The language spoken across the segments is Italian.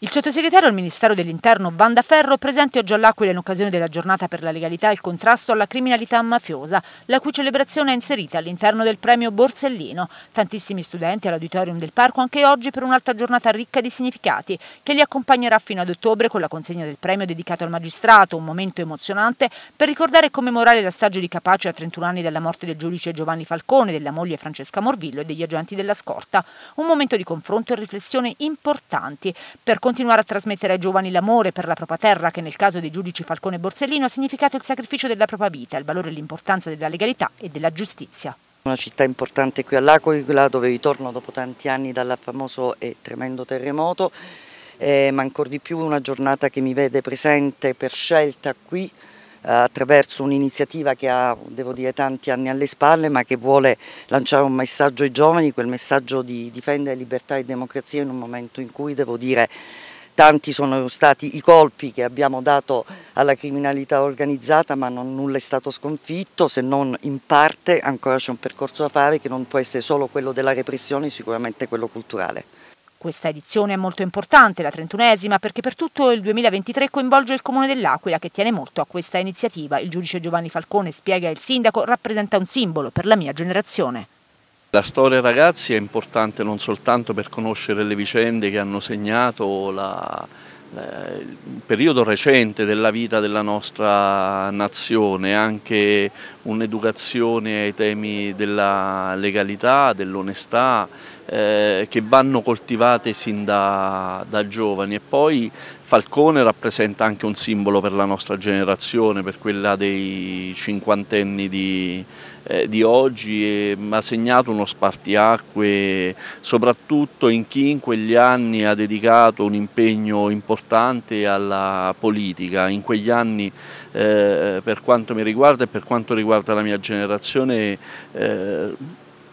Il sottosegretario al Ministero dell'Interno Vanda Ferro presente oggi all'Aquila in occasione della giornata per la legalità e il contrasto alla criminalità mafiosa, la cui celebrazione è inserita all'interno del premio Borsellino. Tantissimi studenti all'auditorium del parco anche oggi per un'altra giornata ricca di significati che li accompagnerà fino ad ottobre con la consegna del premio dedicato al magistrato, un momento emozionante per ricordare e commemorare la strage di Capace a 31 anni dalla morte del giudice Giovanni Falcone, della moglie Francesca Morvillo e degli agenti della scorta. Un momento di confronto e riflessione importanti per continuare a trasmettere ai giovani l'amore per la propria terra che nel caso dei giudici Falcone e Borsellino ha significato il sacrificio della propria vita, il valore e l'importanza della legalità e della giustizia. Una città importante qui all'Aquila, dove ritorno dopo tanti anni dal famoso e tremendo terremoto, eh, ma ancora di più una giornata che mi vede presente per scelta qui attraverso un'iniziativa che ha, devo dire, tanti anni alle spalle ma che vuole lanciare un messaggio ai giovani, quel messaggio di difendere libertà e democrazia in un momento in cui, devo dire, tanti sono stati i colpi che abbiamo dato alla criminalità organizzata ma non, nulla è stato sconfitto se non in parte ancora c'è un percorso da fare che non può essere solo quello della repressione sicuramente quello culturale. Questa edizione è molto importante, la trentunesima, perché per tutto il 2023 coinvolge il Comune dell'Aquila che tiene molto a questa iniziativa. Il giudice Giovanni Falcone spiega il sindaco rappresenta un simbolo per la mia generazione. La storia ragazzi è importante non soltanto per conoscere le vicende che hanno segnato la, il periodo recente della vita della nostra nazione, anche un'educazione ai temi della legalità, dell'onestà, eh, che vanno coltivate sin da, da giovani e poi Falcone rappresenta anche un simbolo per la nostra generazione, per quella dei cinquantenni di, eh, di oggi e ha segnato uno spartiacque soprattutto in chi in quegli anni ha dedicato un impegno importante importante alla politica. In quegli anni eh, per quanto mi riguarda e per quanto riguarda la mia generazione eh,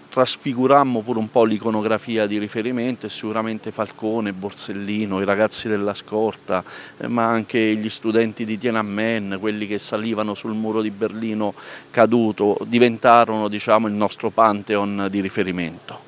trasfigurammo pure un po' l'iconografia di riferimento e sicuramente Falcone, Borsellino, i ragazzi della scorta, eh, ma anche gli studenti di Tiananmen, quelli che salivano sul muro di Berlino caduto, diventarono diciamo, il nostro pantheon di riferimento.